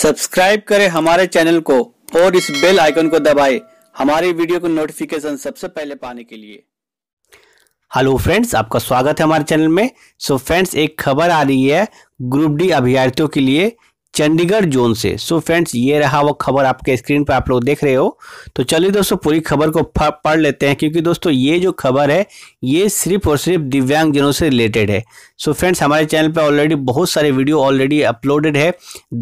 subscribe करें हमारे channel को और इस बेल आइकन को दबाएं हमारी वीडियो को नोटिफिकेशन सबसे पहले पाने के लिए हेलो फ्रेंड्स आपका स्वागत है हमारे चैनल में सो so फ्रेंड्स एक खबर आ रही है ग्रुप डी अभ्यर्थियों के लिए चंडीगढ़ जोन से सो so फ्रेंड्स ये रहा वो खबर आपके स्क्रीन पर आप लोग देख रहे हो तो चलिए दोस्तों पूरी खबर को पढ़ लेते हैं क्योंकि दोस्तों ये जो खबर है ये सिर्फ और सिर्फ दिव्यांगजनों से रिलेटेड है सो so फ्रेंड्स हमारे चैनल पे ऑलरेडी बहुत सारे वीडियो ऑलरेडी अपलोडेड है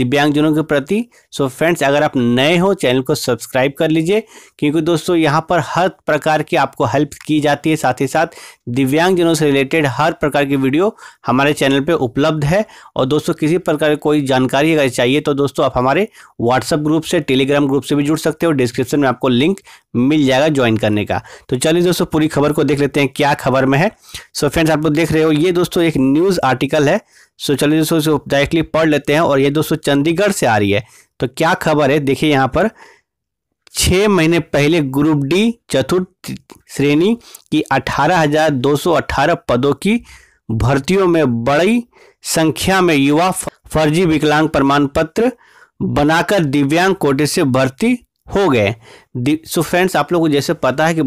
दिव्यांगजनों के प्रति सो so फ्रेंड्स अगर आप नए हो चैनल को सब्सक्राइब कर लीजिए क्योंकि दोस्तों यहाँ पर हर प्रकार की आपको हेल्प की जाती है साथ ही साथ दिव्यांगजनों से रिलेटेड हर प्रकार की वीडियो हमारे चैनल पर उपलब्ध है और दोस्तों किसी प्रकार की कोई जानकारी अगर चाहिए तो दोस्तों आप हमारे व्हाट्सअप ग्रुप से टेलीग्राम ग्रुप से भी जुड़ सकते हो डिस्क्रिप्शन में आपको लिंक मिल जाएगा ज्वाइन करने का तो चलिए दोस्तों पूरी खबर को देख लेते हैं क्या खबर में है सो फ्रेंड्स आप लोग देख रहे हो ये दोस्तों एक न्यूज़ आर्टिकल है सो चलिए दोस्तों इसको डायरेक्टली पढ़ लेते हैं और ये दोस्तों चंडीगढ़ से आ रही है तो क्या खबर है देखिए यहाँ पर छः महीने पहले ग्रुप डी चतुर्थ श्रेणी की अठारह पदों की भर्तियों में बड़ी संख्या में युवा फर्जी विकलांग प्रमाण पत्र बनाकर दिव्यांग कोटे से भर्ती हो गए सो फ्रेंड्स आप लोगों को जैसे पता है कि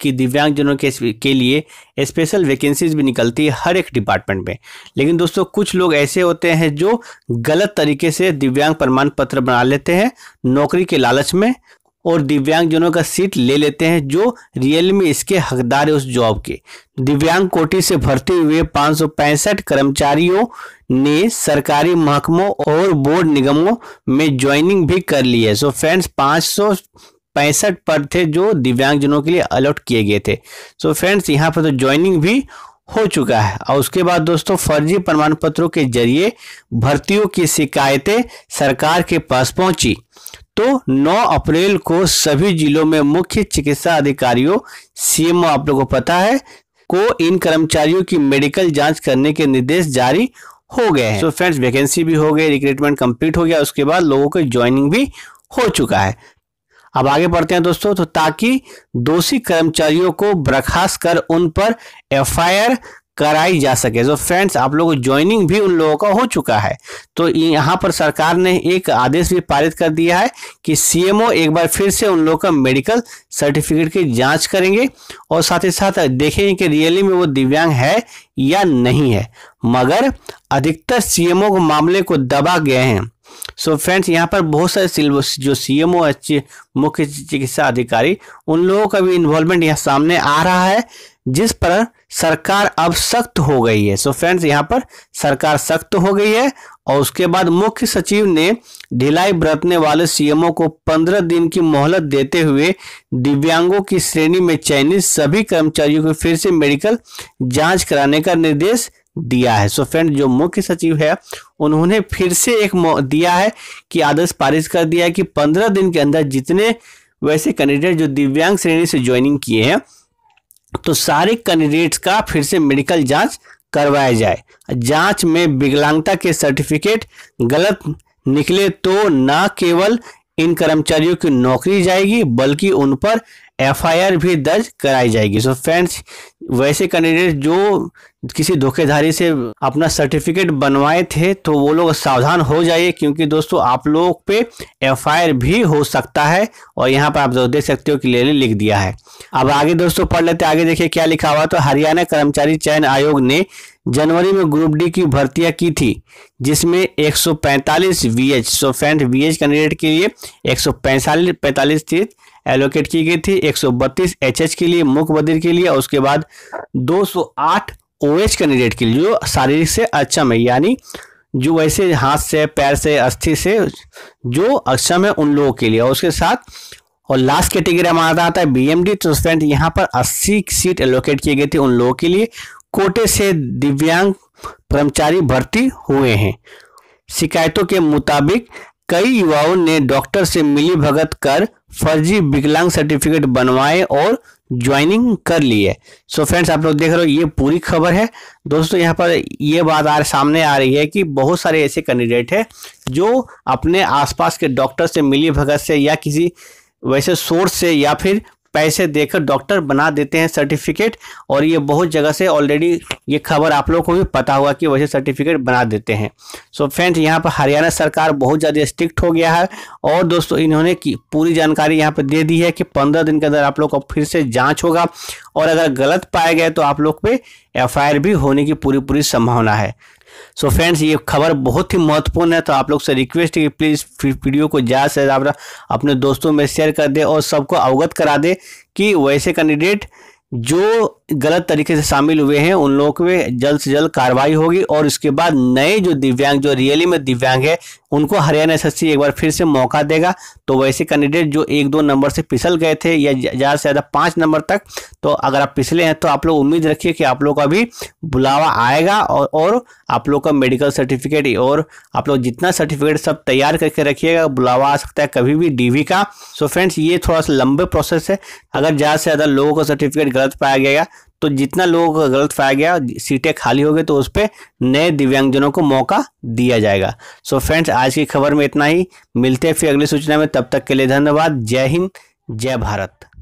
कि दिव्यांगजनों के के लिए स्पेशल वैकेंसीज भी निकलती है हर एक डिपार्टमेंट में लेकिन दोस्तों कुछ लोग ऐसे होते हैं जो गलत तरीके से दिव्यांग प्रमाण पत्र बना लेते हैं नौकरी के लालच में और दिव्यांगजनों का सीट ले लेते हैं जो रियल में इसके हकदार है उस जॉब के दिव्यांग कोटि से भरते हुए पांच कर्मचारियों ने सरकारी महकमों और बोर्ड निगमों में ज्वाइनिंग भी कर ली है सो फ्रेंड्स पांच पैंसठ पद थे जो दिव्यांगजनों के लिए अलॉट किए गए थे सो फ्रेंड्स यहाँ पर तो ज्वाइनिंग भी हो चुका है और उसके बाद दोस्तों फर्जी प्रमाण पत्रों के जरिए भर्तियों की शिकायतें सरकार के पास पहुंची तो 9 अप्रैल को सभी जिलों में मुख्य चिकित्सा अधिकारियों सीएमओ आप लोगों को पता है को इन कर्मचारियों की मेडिकल जांच करने के निर्देश जारी हो गए हैं तो फ्रेंड्स वैकेंसी भी हो गई रिक्रूटमेंट कंप्लीट हो गया उसके बाद लोगों के ज्वाइनिंग भी हो चुका है अब आगे बढ़ते हैं दोस्तों तो ताकि दोषी कर्मचारियों को बर्खास्त कर उन पर एफ कराई जा सके तो फ्रेंड्स आप लोग ज्वाइनिंग भी उन लोगों का हो चुका है तो यहाँ पर सरकार ने एक आदेश भी पारित कर दिया है कि सीएमओ एक बार फिर से उन लोगों का मेडिकल सर्टिफिकेट की जांच करेंगे और साथ ही साथ देखेंगे कि रियली में वो दिव्यांग है या नहीं है मगर अधिकतर सीएमओ के मामले को दबा गए हैं सो so फ्रेंड्स यहाँ पर बहुत सारे जो सीएमओ एम मुख्य चिकित्सा अधिकारी उन लोगों का भी इन्वॉल्वमेंट यहाँ सामने आ रहा है जिस पर सरकार अब सख्त हो गई है सो so फ्रेंड्स यहाँ पर सरकार सख्त हो गई है और उसके बाद मुख्य सचिव ने ढिलाई बरतने वाले सीएमओ को पंद्रह दिन की मोहलत देते हुए दिव्यांगों की श्रेणी में चयनित सभी कर्मचारियों को फिर से मेडिकल जांच कराने का निर्देश दिया है सो so फ्रेंड जो मुख्य सचिव है उन्होंने फिर से एक दिया है कि आदेश पारित कर दिया है कि पंद्रह दिन के अंदर जितने वैसे कैंडिडेट जो दिव्यांग श्रेणी से ज्वाइनिंग किए हैं तो सारे कैंडिडेट्स का फिर से मेडिकल जांच करवाया जाए जांच में विकलांगता के सर्टिफिकेट गलत निकले तो न केवल इन कर्मचारियों की नौकरी जाएगी बल्कि उन पर एफआईआर भी दर्ज कराई जाएगी सो फ्रेंड्स वैसे कैंडिडेट जो किसी धोखेधारी से अपना सर्टिफिकेट बनवाए थे तो वो लोग सावधान हो जाइए क्योंकि दोस्तों आप लोग पे एफआईआर भी हो सकता है और यहाँ पर आप जो देख सकते हो कि ले लिख दिया है अब आगे दोस्तों पढ़ लेते आगे देखिए क्या लिखा हुआ तो हरियाणा कर्मचारी चयन आयोग ने जनवरी में ग्रुप डी की भर्तियां की थी जिसमें 145 वीएच सौ वी एच कैंडिडेट के लिए एक सौ पैंतालीस सीट एलोकेट की गई थी 132 एचएच के लिए मुख्य बदिर के लिए और उसके बाद 208 ओएच कैंडिडेट के लिए जो शारीरिक से अक्षम अच्छा है यानी जो वैसे हाथ से पैर से अस्थि से जो अक्षम अच्छा है उन लोगों के लिए और उसके साथ और लास्ट कैटेगरी हमारा आता है बीएमडी तो फ्रेंड यहाँ पर 80 सीट एलोकेट की गई थी उन लोगों के लिए कोटे से दिव्यांग कर्मचारी भर्ती हुए हैं शिकायतों के मुताबिक कई युवाओं ने डॉक्टर से मिली भगत कर फर्जी विकलांग सर्टिफिकेट बनवाए और ज्वाइनिंग कर ली है सो फ्रेंड्स आप लोग देख रहे हो ये पूरी खबर है दोस्तों यहाँ पर ये बात आ सामने आ रही है कि बहुत सारे ऐसे कैंडिडेट हैं जो अपने आसपास के डॉक्टर से मिली भगत से या किसी वैसे सोर्स से या फिर पैसे देकर डॉक्टर बना देते हैं सर्टिफिकेट और ये बहुत जगह से ऑलरेडी ये खबर आप लोगों को भी पता होगा कि वैसे सर्टिफिकेट बना देते हैं सो फ्रेंड्स यहाँ पर हरियाणा सरकार बहुत ज़्यादा स्ट्रिक्ट हो गया है और दोस्तों इन्होंने की पूरी जानकारी यहाँ पर दे दी है कि पंद्रह दिन के अंदर आप लोग का फिर से जाँच होगा और अगर गलत पाया गया तो आप लोग पे एफ भी होने की पूरी पूरी संभावना है सो so फ्रेंड्स ये खबर बहुत ही महत्वपूर्ण है तो आप लोग से रिक्वेस्ट है कि प्लीज़ वीडियो को ज़्यादा से ज़्यादा अपने दोस्तों में शेयर कर दे और सबको अवगत करा दे कि वैसे कैंडिडेट जो गलत तरीके से शामिल हुए हैं उन लोगों पे जल्द से जल्द कार्रवाई होगी और इसके बाद नए जो दिव्यांग जो रियली में दिव्यांग है उनको हरियाणा एस एक बार फिर से मौका देगा तो वैसे कैंडिडेट जो एक दो नंबर से पिसल गए थे या ज़्यादा से ज़्यादा पाँच नंबर तक तो अगर आप पिछले हैं तो आप लोग उम्मीद रखिए कि आप लोग का भी बुलावा आएगा और, और आप लोग का मेडिकल सर्टिफिकेट और आप लोग जितना सर्टिफिकेट सब तैयार करके रखिएगा बुलावा आ सकता है कभी भी डी का सो फ्रेंड्स ये थोड़ा सा लंबे प्रोसेस है अगर ज़्यादा से ज़्यादा लोगों का सर्टिफिकेट गलत पाया गया तो जितना लोगों का गलत पाया गया सीटें खाली हो गई तो उस पर नए दिव्यांगजनों को मौका दिया जाएगा सो फ्रेंड्स आज की खबर में इतना ही मिलते हैं फिर अगली सूचना में तब तक के लिए धन्यवाद जय हिंद जय भारत